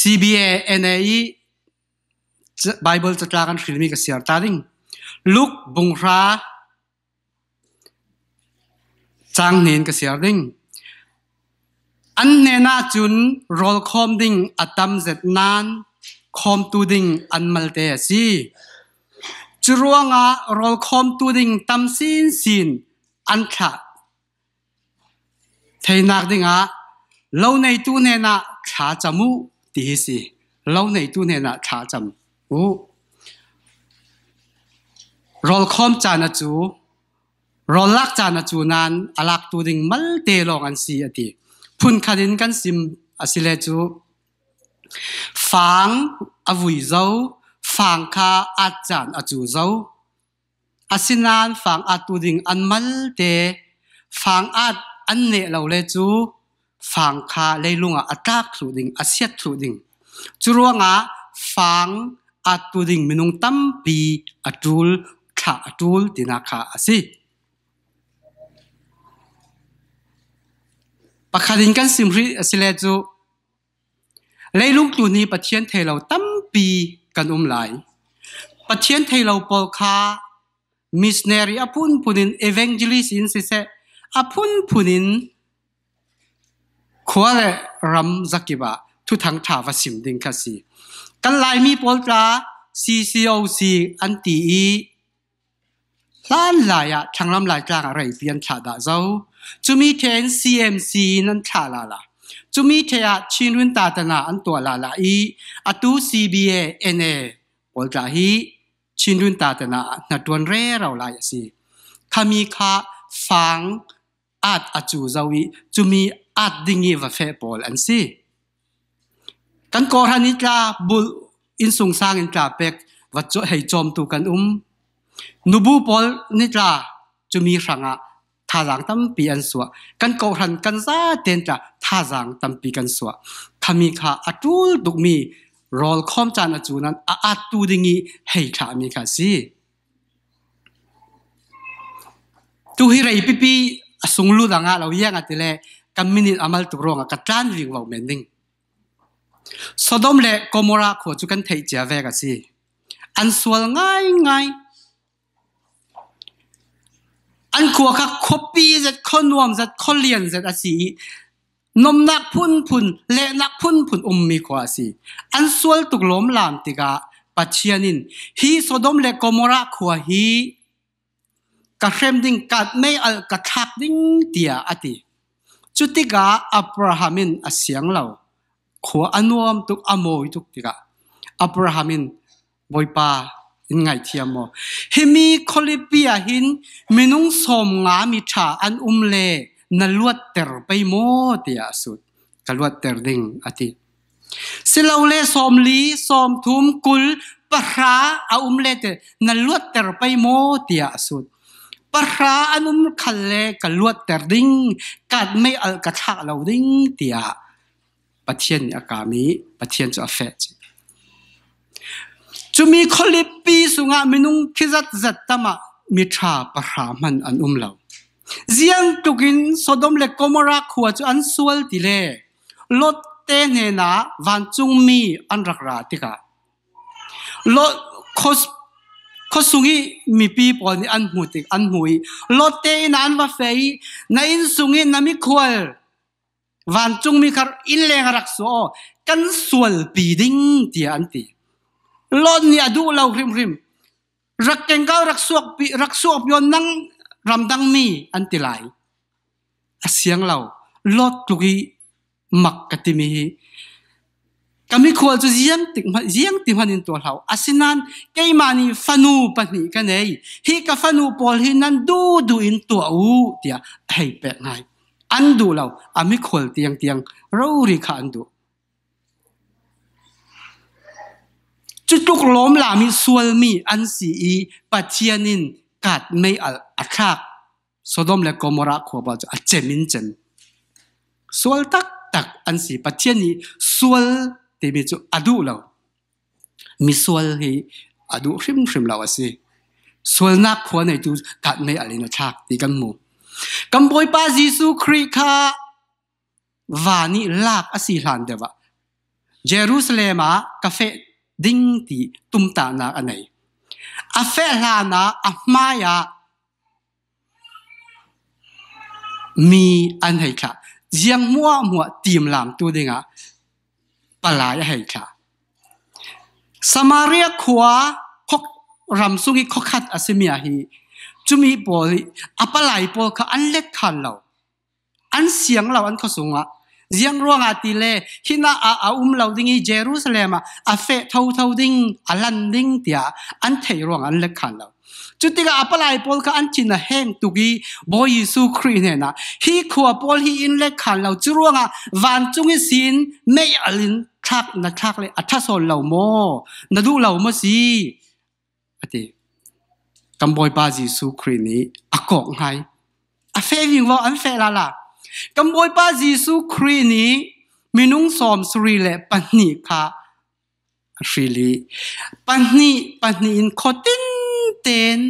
CBA NAE Bible จะตรากันฟิลมีกับเสียตาดิ่งลุกบุงราจางเนียนกับเสียดิ่งอันเนน่าจุนรอลคอมดิ่งอัตมเจ็ดนานคอมตูดิ่งอันมัลเตซีจรวงารอลคอมตูดิ่งตัมซินซินอันขะเทนักดิ่งอะเราในตูเนน่าขาจมูดีสิเราในตู้เนี่ยนะถาจำโอ้รอคอมจานะจูรอลักจานะจูนั้นอาลักตูดิงมัลเตลองอันสีอดีพุ่นคันินกันซิมอาศิเลจูฟังอวุยเจ้าฟังคาอาจารย์อาจูเจ้าอาสินานฟังอาตูดิงอันมัลเตฟังอาอันเน่เราเลจูฟังคาเลยลุงอ่ะอัตากสุดิงอาเซียสุดิงจุรวงอ่ะฟังอัตุดิงมินุงตั้มปีอัตุลขาอัตุลตินาคาอาศิปะคดิงกันสิมริสิเลจูเลยลุงตัวนี้ปะเทียนเทเราตั้มปีกันอุ้มไหลปะเทียนเทเราปอลคามิสเนรีอพุนพุนินเอเวนเจลิสินเซเซอพุนพุนินขวเลรำสักกิบะทุทังถาวสิมดิงคสีกันลายมีปลตราซีซีโอซีอันตีอีล้านลายอะทางลำลายกลางอะไรเปียนถาดาเจ้าจุมีเทนซีเอ็มซีนั่นถาลาละจุมีเทีะชินรุนตาตนาอันตัวลาลาอีอตูซีบีเอเปลตราฮีชินรุนตาตนาหนัดวนเร่เราลายสิขามีคาฟังอาจอาจูเจ้าวิจุมีอัดดิ่งีว่าเฟปอลอันซีกันกอรานิตาบุลอินสุงสางอินตาเป็กวัดจให้จอมตูกันอุ้มนูบูปอลนิตาจะมีสังอะท่าจางตั้มปีอันสัวกันกอรันกันซาเตนจราท่าจางตั้มปีกันสัวทามีขาอดูลดุกมีรอลคอมจานอจูนั้นอาตูดิงีให้ขามีขาซีตูฮิไรปีปีสุงลูดังอะเราแยกอัติเลกันมินิอามัลตุรองกัจานวิ่งว่าเมนิงสดมเละกโมราขวจุกันเทียจเวกัสิอันสวลง่ายง่ายอันขัวคักคบปีจัดข้นวมจัดขนเลียนจัดอาศีนมนักพุ่นพุ่นเละนักพุ่นพุ่นอุมมีขวาสิอันสวลตุกล้มลามติกาปัจเจียนินฮีสดมเละกโมราขวฮีกระเข้มดิ้งกัดไม่เอากระทักดิ้งเตียอติจุติกาอับราฮัมินอาเสียงเราขัวอนวมทุกอโมยทุกติกาอับราฮัมินบอยปาอินไงเทียมโมเฮมีคอลิเปียหินมินุงสมงามิชาอันอุมเลนลวดเตอร์ไปโมเตียสุดกลวดเตอร์ดิงอติสิเราเลสอมลีสอมทุมกุลปะราอาอุมเลเตนลวดเตอร์ไปโมเตียสุดปะราอนุมคันเลกะลวดแต่ริงกัดไม่อาลกะชักเราดิงเตียปะเทียนอากามีปะเทียนจะเฟจจะมีคนลิปีสุงามินุงคิจัดจัดตมะมิชาปะรามันอันุมเราเจียงตุกินสดมเลกโกมราขัวจุอันสวลติเลลดเตเนนาวันจุงมีอันรักราติกาลดคสเขาสุงีมีปีปอนอันหูติอันหุยลอเตนันว่าเฟยในอินสุงีนามิควรวันจุงมีครอินเลงรักสอกันส่วนปีดิ้งเตียอันตีลอนเนี่ยดูเราริมริมรักเก่งก้ารักสวกปีรักสวกยนนั่งรำดังมีอันติไหลเสียงเราลอดกลุยมักกติมีกามิควรจะเยี่ยงติมเยี่ยงติมันินตัวเราอาศินันเกี่ยมานีฟันูปนิกันเลงฮีกับฟันูปอลฮีนั้นดูดูอินตัวอูเดียให้แปลกไงอันดูเราอามิควลเตียงเตียงเราริยกอันดูจุดลุกล้มลามิส่วนมีอันสีอีปัจเจียนินกัดไม่อัลอัครากโดมและกอมระขวบจะเจมินเจนส่วนตักตักอันสีปัจเจียนีส่วน ti mi cho adu lo mi sual hi adu hrim hrim lo asi sual na khua nei tu kat nei alina thak ti kan mu kam boy pa su khri kha và ni si asi hlan dewa jerusalem a cafe ding thì tum ta na anh anei a fe na a mai maya mi anh hei cả, riêng mua mua tim lam tu dinga ปลายให้ค่ะสมาเรียกขัวคกรำสุงิคัดอาศัมียฮีจุมีปอลอัปลายปอลค่อันเล็กขันเราอันเสียงเราอันขสุงอะเสียงร้องอาติเล่ฮินาอาอาอุมเราดิ้งเยรูซาเล็มอาเฟทเทาเท่าดิ้งอัลันดิ้งเตียอันเทร้องอันเล็กขันเราจุดที่กับปลายปอลค่อันจินแห่งตุกีบอยสุครีเนี่ยนะฮีขัวปอลฮีอินเล็กขันเราจุร้องอ่ะวันจุงิสินไม่อลินทักนะทักเลยอัทโซนเหล่าโมนาดูเหล่ามาสีอะิกัมบอยบาจีสุครีนี้อากอกไงอาเฟวิงว่าอันเฟลาล่ะกำบอยบาจีสุครีนี้มีนุ่งสอมสุรีเลปันนีค่ะฟิลีปันนีปันนีอินโคตินเตน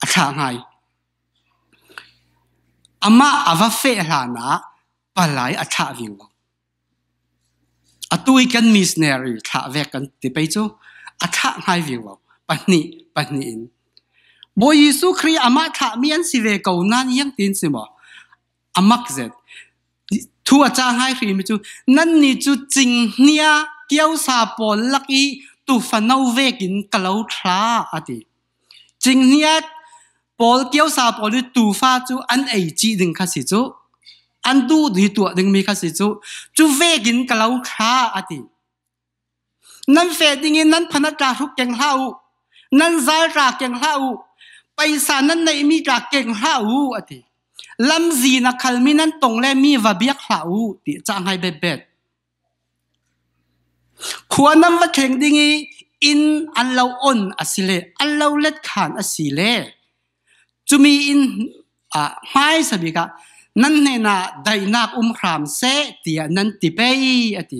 อาชาไงอามาอาวาเฟลานะปลายอาชาวิงวอัตุยกันมิสเนรีท่าเวกันติไปจูอัตราไงวิวปัณิปัณิอินบอยสุขรีอามาท่ามิอันสิเวกอุนันยังตินสิบ่อามักเจ็ดทัวจางไงขีมิจูนั่นนี่จูจริงเนียเกี่ยวซาปอลักอีตุฟันเอาเวกินกะเลาทราอะติจริงเนียปอลเกี่ยวซาปอลตุฟ้าจูอันเอจีดึงคาสิจูอันดูดีตัวดึงมีข้าศึกจูจูเวกินกะเลาคาอติ นั่นเฟดิงไงนั่นพนักจาทุกเก่งเล่านั่นซาจากเก่งเล่าไปสานั่นในมีจากเก่งเล่าอทิลำจีนักขลมีนั่นตรงแลมีวะเบียกเล่าติจางให้เบ็ดเบ็ดขวานั่นว่าแข่งดิงอินอันเราออนอสิเล อันเราเล็ดขานอสิเลจะมีอินอ่าไม่สบิกะนั่นเนน่ะได้นักอุ้มครามเสเตียนั่นติเปอติ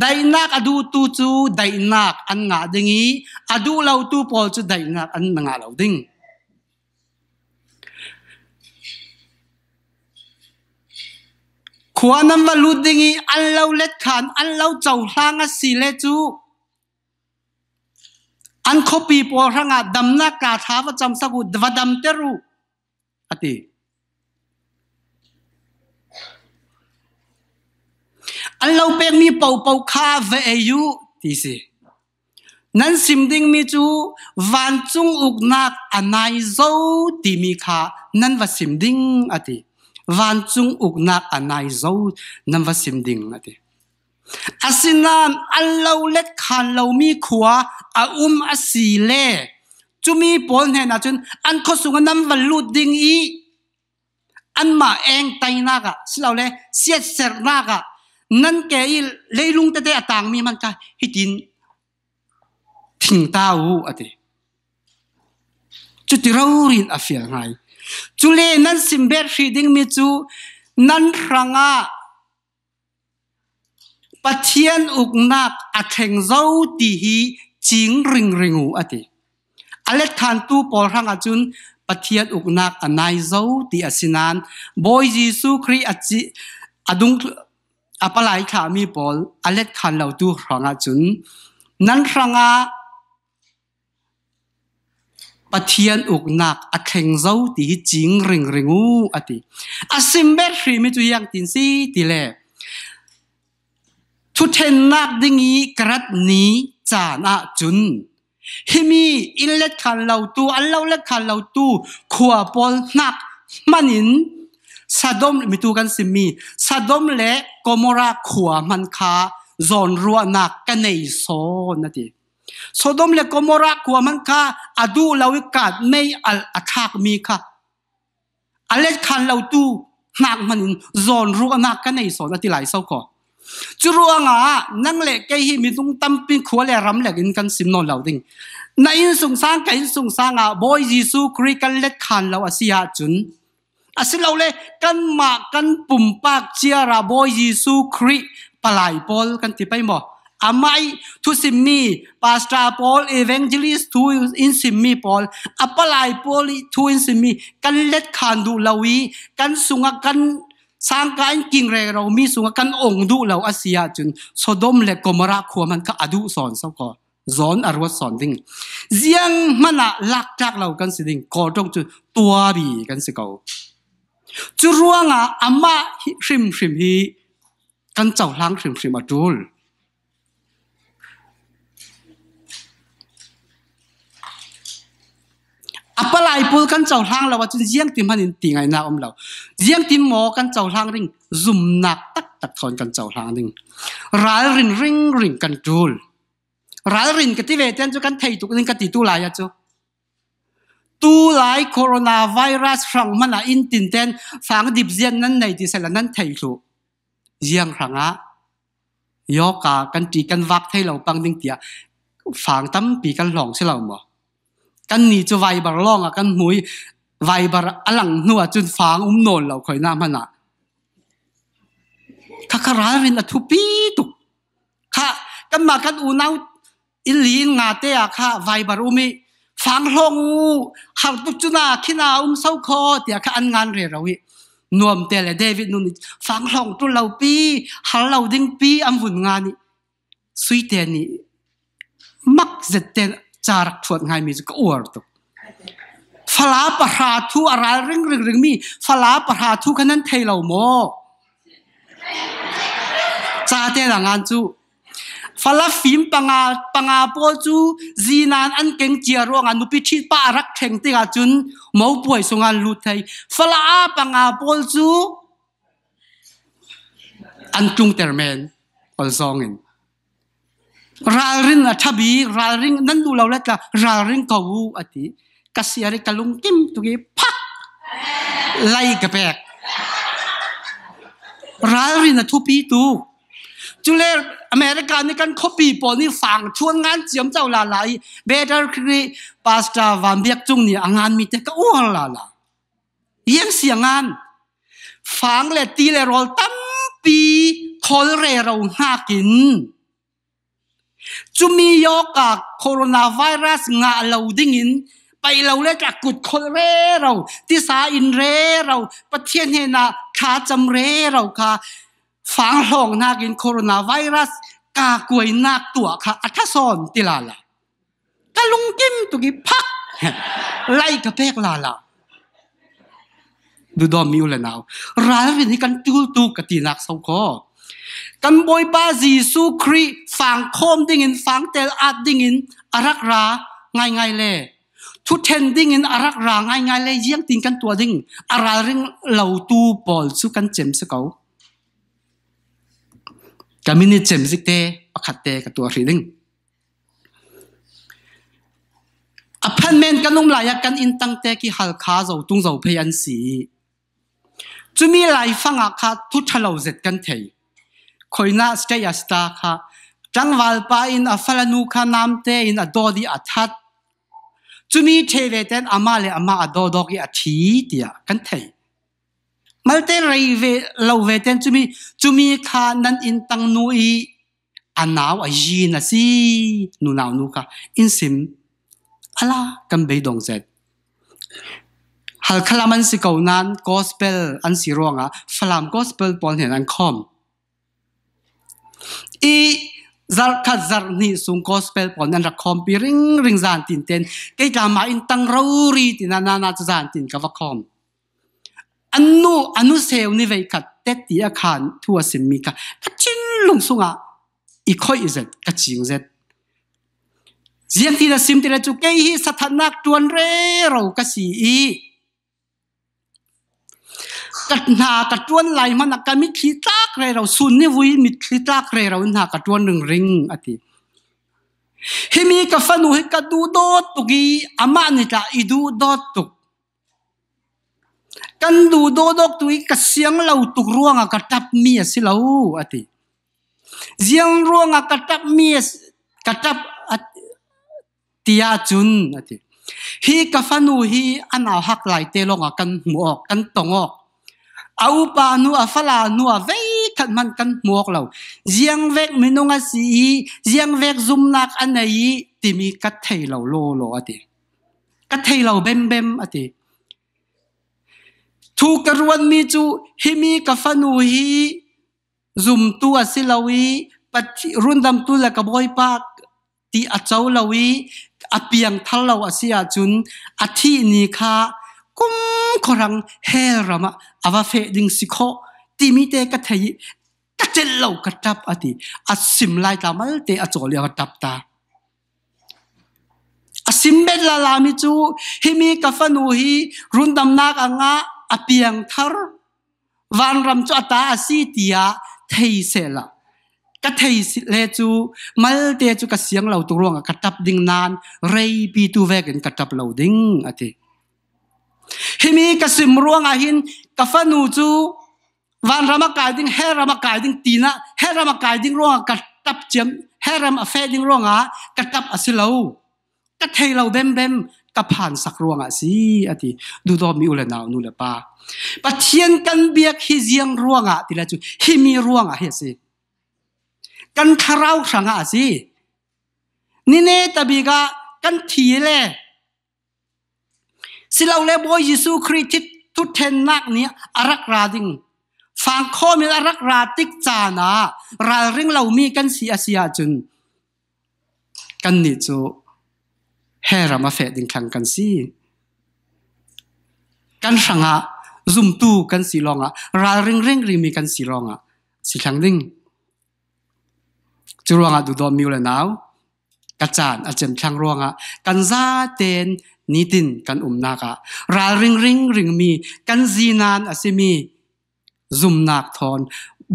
ได้นักอดูตูจูได้นักอันงาดิงีอดูเราตูพอจูได้นักอันงาเราดิงขวานั้นมาลุดดงีอันเราเล็ดขานอันเราเจ้าหางสีเลจูอันคบีปอร่างอาดำนักกาทาประจำสกุดวัดดำเตรูอติอันเราเป็นมีเป่าเป่าคาเวเยุทีสินั้นสิ่งดิงมีจูวันจุงอุกนักอันไนโซตีมีคานั้นว่าสิ่งดิงอะไรวันจุงอุกนักอันไนโซนั้นว่าสิ่งดิงอะไรอาศินันอันเราเล็ดขันเรามีขวาอาอุมอาศีเล่จุมีปนเห็นอาจุนอันข้อสูงนั้นวันลุดดิงอีอันมาเองไตนักอะสิเราเล่เสียเสรนักอะนั่นแกอีเลยลุงแต่ได้ต่างมีมันกันให้ดินทิ้งตาอูอะติจุดเรารินอาเฟียงไงจุเลนั่นสิมเบรฟีดิ้งมีจูนั่นรังอาปะเทียนอุกนักอัเทงเจ้าตีฮีจิงริงริงูอะติอเล็กทานตูปอรังอาจุนปะเทียนอุกนักอันายเจ้าตีอาสินันบอยจีสุครีอาจิอดุงอปลายขามีบอลอเล็กขันเรลาตู้อางจุนนั้นรังอาปะเทียนอุกหนักอเข่งเจ้าตีจิงริงริงูอติอาซิมเบทรีไม่ตุยังตินซีตีแลทุเทนนักดิ้งี้กระดนี้จานาจุนฮิมีอิเล็กขันเลาตูอันเลาเล็กขันเลาตูขวบอลหนักมันินสะดมมีตูกันสิมีสะดมและโกโมรกขัวมันคาจอนรัวนักกันในโซนนั่นดโซดมเลโกโมรกขัวมันคาอดูเราวิกาดไม่อัลอาคากมีค่ะอลเลคันเราตูหนักมันจอนรัวนักกันในโซนนั่นหลายเศร้าก่อจุรัวงานั่งเลกแกฮิมีตุงตั้มปีขัวาลรำเล็กินกันสิมนอนเราดิงในอินสุงสร้างกับอินสุงสร้างอ่ะบอยจีซูคริกันเล็ดคันเราอาเซียจุนอสิเราเลยกันมากันปุ่มปากเชียร์ราบอยสุคริปลายพอลกันที่ไปหมออาไม่ทุสิมีปาสตราพอลเอเวนเจลิสทูอินสิมีพอลอัปลายพอลทูอินสิมีกันเล็ดขานดูเราวีกันสุงกันสร้างการกิ่งแรงเรามีสุงกันองดูเราอาเซียจนสซดมและกมราขัวมันก็อดุสอนสก่อสอนอรวัตสอนดิ่งเสียงมันละลักจากเรากันสิดิ่งกอดตรงจุดตัวบีกันสิเก่าจูรัวงาอามาริมริมฮีกันเจ้าล้างริมริมอดูลอปลายปูกันเจ้าล้างเราว่าจนเยี่ยงติมหันินติไงนาอมเราเยี่ยงติมหมอกันเจ้าล้างริงซุ่มหนักตักตักทอนกันเจ้าล้างริงร้ายรินริงริงกันดูลร้ายรินกติเวเตนจุกันไทยตุกันกติตุลายจ้ะตู้หลายโคโรนาไวรัสครั้งมันอินตินเตนฝังดิบเจียนนั้นในดิเซลนั้นไทยสุเยียงครั้งอะยอกากันตีกันวักให้เราปังดิงเตียฝังตั้มปีกันหลงใช่เราหมอกันหนีจะไวบาร์ล่องอะกันมุยไวบาร์อลังนัวจนฝังอุ้มโนนเราคอยน้ามันอะข้าคาราเรนอทุปีตุกข้ากันมากันอูนาอินลีงาเตะข้าไวบาร์อุ้มีฟังลงหาตุกจุนาขีนาอุ้มเศร้าคอเตียขอันงานเรียราวินวมเตลเดวิดนุนฟังลงตุเ่าปีหหล่าดิ้งปีอันหุ่นงานนี่สุยเตนี่มักจะเตนจารักฝนดง่ายมีจะกอวดตุฟลาปะหาทูอะไรเรื่องเรื่องเรื่องมี ฟลาปะหาทูขนั้เทเ่าโม่าเตหลังงานจู fala fim panga panga po chu zinan an keng chia ro nga nupi thi pa rak theng te ga chun mo puai so ngan lu thai fala a panga po chu an chung ter men ol song in ra ring a thabi ra ring nan du lo la ra ring ka wu ati kasiari kalung kim tu gi phak lai ka pek ra ring na thu tu จุเลอเมริกันนี่กันคบีปอนี่ฟังชวนงานเจียมเจ้าลาลายเบเดอร์ครีปาสตาวันเบียกจุงนี่งานมีแต่ก็อ้วนลาลายังเสียงงานฟังเลตีเลรอลตั้มปีคอลเรเราหากิน จุมีโยกะโคโรนาไวรัสงาเราดิ้งอิน ไปเราเล่จากกุดคนเรเราที่สาอินเรเราประเทศเฮนาคาจำเรเราคาฟ้าหลองนากินโคโรนาไวรัสกากวยนากตัวค่ะอัทซอนติลาละกะลุงกิมตุกิพักไล่กระเพกลาละดูดอมมิวเลนาวร้านนี้กันจูตูกตินักสาวคอกันบอยบาซีสูครีฝังโคมดิ่งินฝังเตลอาดดิ่งินอารักราง่ายงเล่ทุเทนดิ่งินอารักราง่ายงเล่เยี่ยงติงกันตัวดิ่งอาราเริงเหล่าตูบอลสุกันเจมสเกากามินิเจมซิกเตปะขัดเตกับตัวรีดิงอพันเมนกันลุ่มลายกันอินตังเตกิฮัลคาเจ้าตุงเจ้าพยันสีจุมีหลายฟังอาคาทุทะเลาเจ็ดกันเทยคอยน่าสเตยสตาคาจังวัลปาอินอัฟลานูคานามเตอินอดอดีอัทัดจุมีเทเวเตนอามาเลอามาอดอดอกิอัทีเดียกันเทยมัลเตไรเวเลวเวเตนจุมีจุมีขานันอินตังนุยอันนาวอายีนัสีนูนาวนูคาอินซิมอลากันเบดงเซฮัลคลามันสิเกานันกอสเปลอันสิรวงอะฟลามกอสเปลปอนเห็นอันคอมอีจารคัดจารนีสุงกอสเปลปอนอันรักคอมปิริงริงจานตินเตนเกจามาอินตังเรารีตินานานาจานตินกับวคอมอันนุอันนู้เซลนี่ไปกัดเตติอาคารทัวสิมีกัดจิ้งลงสุงอ่ะอีคอยอีเจ็ดกัดจิงเจ็ดเสียงที่เราสิมที่เราจุกเกี่ยสัตว์นักตัวเร่เราก็สีอีกัดหน้ากัดตวนไหลมันก็มิขิตากเร่อสุนนี่วุ้ยมิขีดตากเร่อหน้ากัดตวนหนึ่งริงอ่ะทให้มีกับฟันหนูเฮกัดดูดตุกีอามานี่จะอีดูดตุก kan du do dok tu ka siang lo tu ruanga ka tap mi si lo ati ziang ruanga ka tap mi ka tap tia chun ati hi ka fanu hi ana hak lai te longa kan muok kan tongok au pa nu a fala nu a vei khat man kan muok lo ziang vek minunga si ziang vek zum nak anai timi ka thei lo lo lo ati ka thei lo bem bem ati ทูกรวนมีจูฮิมีกัฟนูฮีจุมตัวสิลาวีปัจรุนดำตัวละกบอยปากตีอาเจ้าลาวีอาเปียงทัลลาวาศิยาจุนอาทีนีคากุ้มครังเฮรามะอาวาเฟดิงสิโคตีมีเตกะทยกะเจลากะตับอาทีอัศิมไลตามัลเตอาจอลียกะตับตาอัศิมเบลลาลามิจูฮิมีกัฟนูฮีรุนดำนากอังะอเปียงทรวันรำจวตาสีเตียเทเสลกะเทเสลจูมัลเตจูกะเสียงเราตุรวงกะตับดิ่งนานเรยปีตูเวกันกะตับเราดิ่งอะธิฮิมีกะสิมรวงอาหินกะฟันูจูวันรำกายดิ่งเฮรำกายดิ่งตีนะเฮรำกายดิ่งรวงกะตับเจียมเฮรำอเฟดิ่งรวงอ่ะกะตับอสิเรากะเทเราเบมเบมกับผ่านสักรวงอ่ะสิอติดูดอมีอุลนาวนูเลปาปะเทียนกันเบียกฮิเจียงรวงอ่ะติละจุฮิมีรวงอ่ะเฮสิกันคาราวครังอ่ะสินี่เนตบีกากันทีเลยสิเราเล่บอยยิสูคริตทุเทนนักเนี้ยอารักราดิงฟังข้อมีอารักราติกจานะราเรื่องเรามีกันเสียเสียจนกันนี่จูฮรามาเฟดิงคังกันสิกันสังะ zoom ตูกันสีรองอะราเร่งเร่งริมีกันสีรองอะสีคังดิ่งจุรวงอะดูดอมิวเลยนาวกระจานอาจารย์ช่างรวงอะกันซาเตนนิตินกันอุมนากะรายเร่งเร่งริงมีกันจีนานอาซิมี z o ม m นักทอน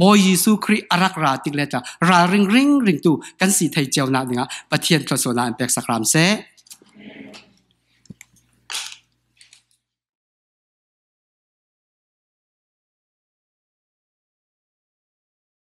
บอยยิสุคริอรักราติเลจารายเร่งเร่งริงตูกันสีไทยเจ้านานิ่งอะปะเทียนกระสวนานแป็กสครามเซ